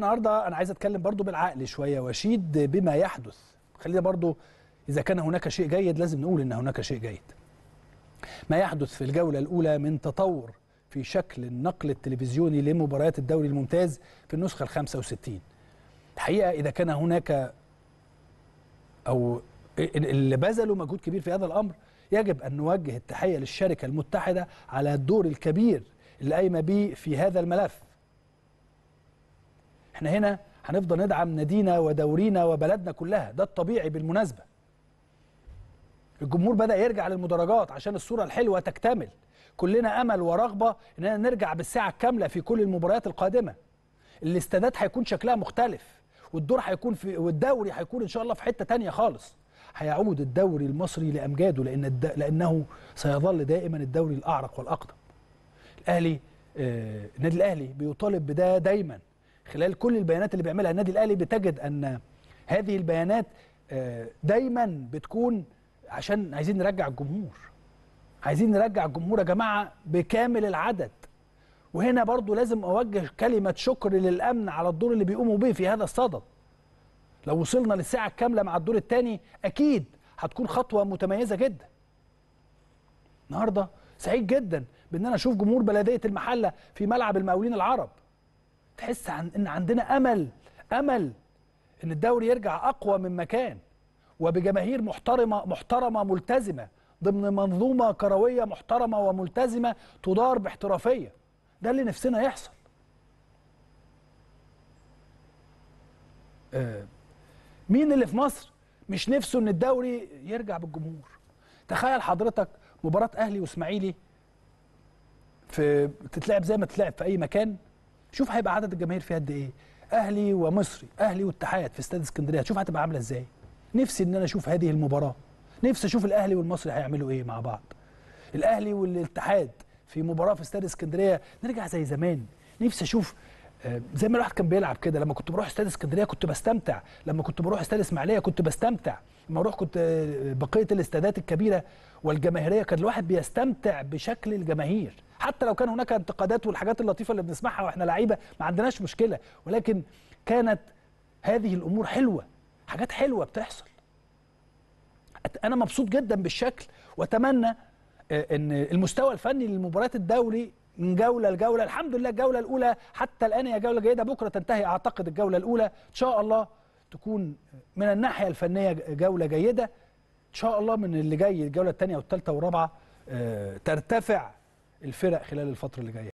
النهارده انا عايز اتكلم برضو بالعقل شويه واشيد بما يحدث خلينا برضو اذا كان هناك شيء جيد لازم نقول ان هناك شيء جيد ما يحدث في الجوله الاولى من تطور في شكل النقل التلفزيوني لمباريات الدوري الممتاز في النسخه ال 65 الحقيقه اذا كان هناك او اللي بذلوا مجهود كبير في هذا الامر يجب ان نوجه التحيه للشركه المتحده على الدور الكبير اللي قايمه به في هذا الملف احنا هنا هنفضل ندعم نادينا ودورينا وبلدنا كلها ده الطبيعي بالمناسبة الجمهور بدأ يرجع للمدرجات عشان الصورة الحلوة تكتمل كلنا أمل ورغبة إننا نرجع بالساعة الكاملة في كل المباريات القادمة الاستادات هيكون شكلها مختلف والدور هيكون في والدوري هيكون إن شاء الله في حتة تانية خالص هيعود الدوري المصري لأمجاده لأن الد... لأنه سيظل دائما الدوري الأعرق والأقدم الأهلي آه... النادي الأهلي بيطالب بده دايماً خلال كل البيانات اللي بيعملها النادي الاهلي بتجد ان هذه البيانات آه، دايما بتكون عشان عايزين نرجع الجمهور عايزين نرجع الجمهور يا جماعه بكامل العدد وهنا برضو لازم اوجه كلمه شكر للامن على الدور اللي بيقوموا به في هذا الصدد لو وصلنا للساعه الكامله مع الدور الثاني اكيد هتكون خطوه متميزه جدا النهارده سعيد جدا بان انا اشوف جمهور بلديه المحله في ملعب المقاولين العرب تحس عن ان عندنا امل امل ان الدوري يرجع اقوى من مكان وبجماهير محترمه محترمه ملتزمه ضمن منظومه كرويه محترمه وملتزمه تدار باحترافيه ده اللي نفسنا يحصل آه، مين اللي في مصر مش نفسه ان الدوري يرجع بالجمهور تخيل حضرتك مباراه اهلي واسماعيلي في تتلعب زي ما تتلعب في اي مكان شوف هيبقى عدد الجماهير فيها قد ايه اهلي ومصري اهلي واتحاد في استاد اسكندريه شوف هتبقى عامله ازاي نفسي ان انا اشوف هذه المباراه نفسي اشوف الاهلي والمصري هيعملوا ايه مع بعض الاهلي والاتحاد في مباراه في استاد اسكندريه نرجع زي زمان نفسي اشوف زي ما الواحد كان بيلعب كده لما كنت بروح استاد اسكندريه كنت بستمتع لما كنت بروح استاد اسماعيليه كنت بستمتع لما اروح كنت آه، بقيه الاستادات الكبيره والجماهيريه كان الواحد بيستمتع بشكل الجماهير حتى لو كان هناك انتقادات والحاجات اللطيفه اللي بنسمعها واحنا لعيبه ما عندناش مشكله ولكن كانت هذه الامور حلوه حاجات حلوه بتحصل انا مبسوط جدا بالشكل واتمنى آه، ان المستوى الفني للمباريات الدولي من جولة لجولة الحمد لله الجولة الأولى حتى الآن هي جولة جيدة بكرة تنتهي أعتقد الجولة الأولى إن شاء الله تكون من الناحية الفنية جولة جيدة إن شاء الله من اللي جاي الجولة الثانية والثالثة والرابعة آه، ترتفع الفرق خلال الفترة اللي جاية